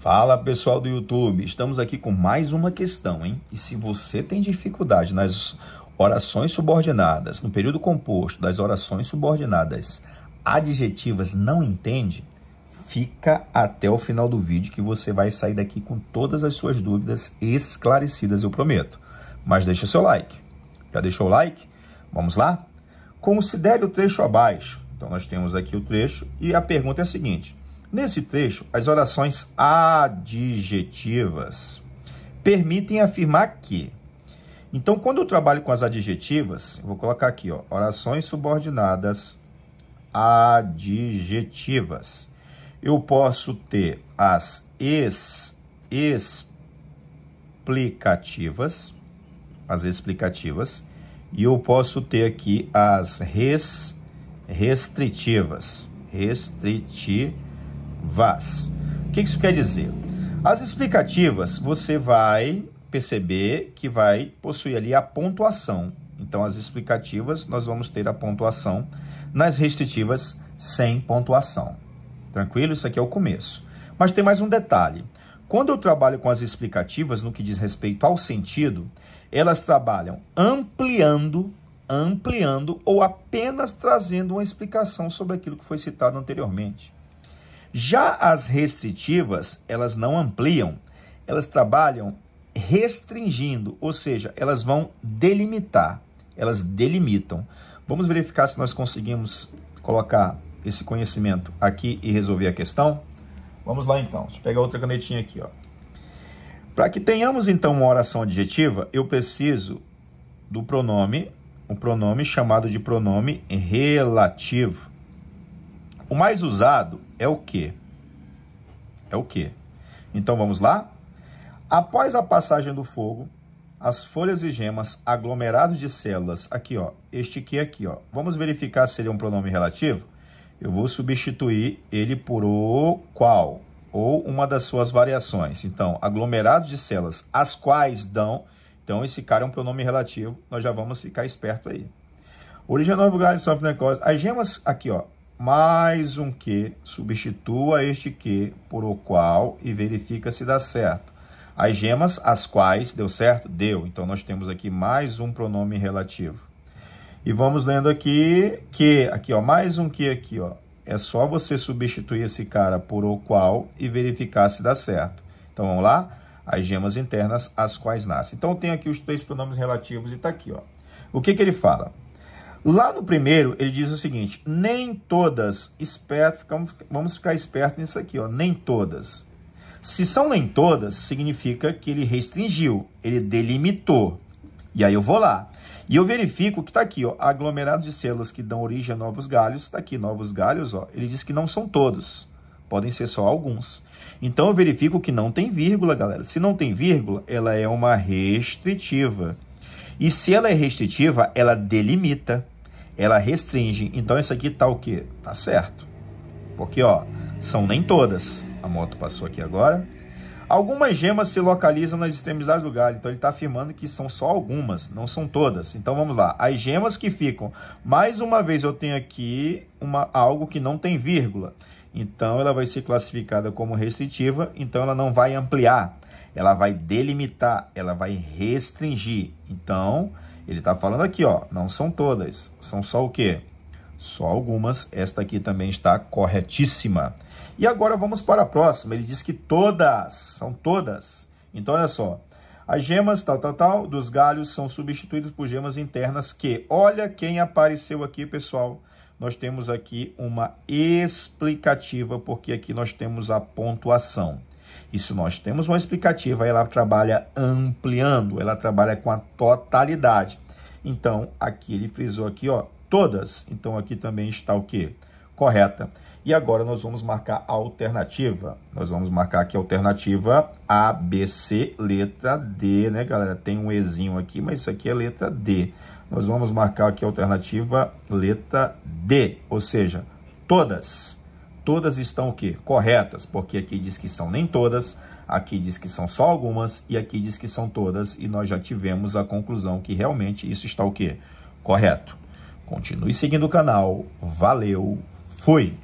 Fala pessoal do YouTube, estamos aqui com mais uma questão, hein? E se você tem dificuldade nas orações subordinadas, no período composto das orações subordinadas adjetivas, não entende? Fica até o final do vídeo que você vai sair daqui com todas as suas dúvidas esclarecidas, eu prometo. Mas deixa seu like. Já deixou o like? Vamos lá? Considere o trecho abaixo. Então nós temos aqui o trecho e a pergunta é a seguinte: Nesse trecho, as orações adjetivas permitem afirmar que. Então, quando eu trabalho com as adjetivas, vou colocar aqui, ó, orações subordinadas adjetivas. Eu posso ter as ex, explicativas, as explicativas, e eu posso ter aqui as res, restritivas, restritivas vaz. O que isso quer dizer? As explicativas, você vai perceber que vai possuir ali a pontuação. Então, as explicativas, nós vamos ter a pontuação. Nas restritivas, sem pontuação. Tranquilo? Isso aqui é o começo. Mas tem mais um detalhe. Quando eu trabalho com as explicativas no que diz respeito ao sentido, elas trabalham ampliando, ampliando ou apenas trazendo uma explicação sobre aquilo que foi citado anteriormente. Já as restritivas, elas não ampliam, elas trabalham restringindo, ou seja, elas vão delimitar, elas delimitam. Vamos verificar se nós conseguimos colocar esse conhecimento aqui e resolver a questão? Vamos lá então, deixa eu pegar outra canetinha aqui. Para que tenhamos então uma oração adjetiva, eu preciso do pronome, um pronome chamado de pronome relativo. O mais usado é o que? É o que? Então vamos lá? Após a passagem do fogo, as folhas e gemas, aglomerados de células, aqui ó, este que aqui ó, vamos verificar se ele é um pronome relativo? Eu vou substituir ele por o qual, ou uma das suas variações. Então, aglomerados de células, as quais dão, então esse cara é um pronome relativo, nós já vamos ficar esperto aí. Original lugar de sua as gemas aqui ó, mais um que, substitua este que por o qual e verifica se dá certo. As gemas, as quais, deu certo? Deu. Então, nós temos aqui mais um pronome relativo. E vamos lendo aqui que, aqui ó, mais um que aqui, ó. É só você substituir esse cara por o qual e verificar se dá certo. Então, vamos lá? As gemas internas, as quais nascem. Então, eu tenho aqui os três pronomes relativos e está aqui, ó. O que, que ele fala? Lá no primeiro, ele diz o seguinte: nem todas, esperto, vamos ficar espertos nisso aqui, ó, nem todas. Se são nem todas, significa que ele restringiu, ele delimitou. E aí eu vou lá. E eu verifico que está aqui, ó, aglomerados de células que dão origem a novos galhos, está aqui, novos galhos, ó, ele diz que não são todos, podem ser só alguns. Então eu verifico que não tem vírgula, galera. Se não tem vírgula, ela é uma restritiva. E se ela é restritiva, ela delimita, ela restringe. Então isso aqui tá o quê? Tá certo. Porque, ó, são nem todas. A moto passou aqui agora. Algumas gemas se localizam nas extremidades do galho, então ele está afirmando que são só algumas, não são todas. Então vamos lá, as gemas que ficam. Mais uma vez eu tenho aqui uma, algo que não tem vírgula, então ela vai ser classificada como restritiva, então ela não vai ampliar ela vai delimitar, ela vai restringir. Então, ele está falando aqui, ó, não são todas, são só o quê? Só algumas, esta aqui também está corretíssima. E agora vamos para a próxima, ele diz que todas, são todas. Então, olha só, as gemas, tal, tal, tal, dos galhos são substituídos por gemas internas que, olha quem apareceu aqui, pessoal, nós temos aqui uma explicativa, porque aqui nós temos a pontuação. Isso nós temos uma explicativa, ela trabalha ampliando, ela trabalha com a totalidade. Então, aqui ele frisou aqui, ó, todas. Então, aqui também está o quê? Correta. E agora nós vamos marcar a alternativa. Nós vamos marcar aqui a alternativa A, B, C, letra D, né, galera? Tem um Ezinho aqui, mas isso aqui é letra D. Nós vamos marcar aqui a alternativa letra D, ou seja, todas todas estão o quê? Corretas, porque aqui diz que são nem todas, aqui diz que são só algumas e aqui diz que são todas e nós já tivemos a conclusão que realmente isso está o quê? Correto. Continue seguindo o canal. Valeu. Fui.